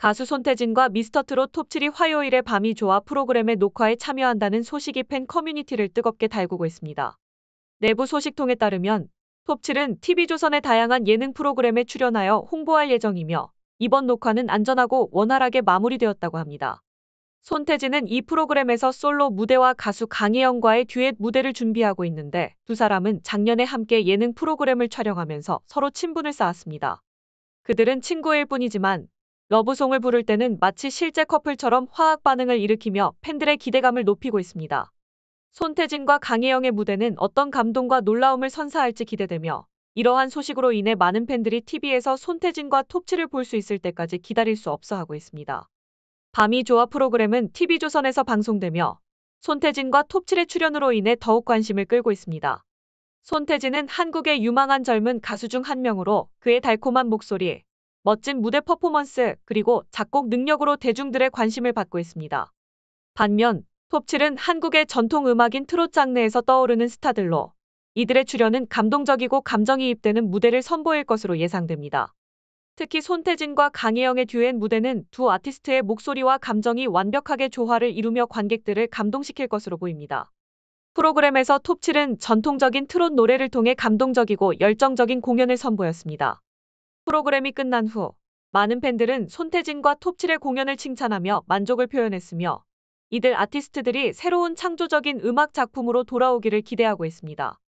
가수 손태진과 미스터트롯 톱7이 화요일에 밤이 좋아 프로그램의 녹화에 참여한다는 소식이 팬 커뮤니티를 뜨겁게 달구고 있습니다. 내부 소식통에 따르면 톱7은 TV조선의 다양한 예능 프로그램에 출연하여 홍보할 예정이며 이번 녹화는 안전하고 원활하게 마무리되었다고 합니다. 손태진은 이 프로그램에서 솔로 무대와 가수 강혜영과의 듀엣 무대를 준비하고 있는데 두 사람은 작년에 함께 예능 프로그램을 촬영하면서 서로 친분을 쌓았습니다. 그들은 친구일 뿐이지만 러브송을 부를 때는 마치 실제 커플처럼 화학 반응을 일으키며 팬들의 기대감을 높이고 있습니다. 손태진과 강혜영의 무대는 어떤 감동과 놀라움을 선사할지 기대되며 이러한 소식으로 인해 많은 팬들이 TV에서 손태진과 톱치를 볼 수 있을 때까지 기다릴 수 없어 하고 있습니다. 밤이 조화 프로그램은 TV조선에서 방송되며 손태진과 톱칠의 출연으로 인해 더욱 관심을 끌고 있습니다. 손태진은 한국의 유망한 젊은 가수 중 한 명으로 그의 달콤한 목소리, 멋진 무대 퍼포먼스 그리고 작곡 능력으로 대중들의 관심을 받고 있습니다. 반면 톱7은 한국의 전통 음악인 트롯 장르에서 떠오르는 스타들로 이들의 출연은 감동적이고 감정이입되는 무대를 선보일 것으로 예상됩니다. 특히 손태진과 강혜영의 듀엣 무대는 두 아티스트의 목소리와 감정이 완벽하게 조화를 이루며 관객들을 감동시킬 것으로 보입니다. 프로그램에서 톱7은 전통적인 트롯 노래를 통해 감동적이고 열정적인 공연을 선보였습니다. 프로그램이 끝난 후 많은 팬들은 손태진과 톱칠의 공연을 칭찬하며 만족을 표현했으며 이들 아티스트들이 새로운 창조적인 음악 작품으로 돌아오기를 기대하고 있습니다.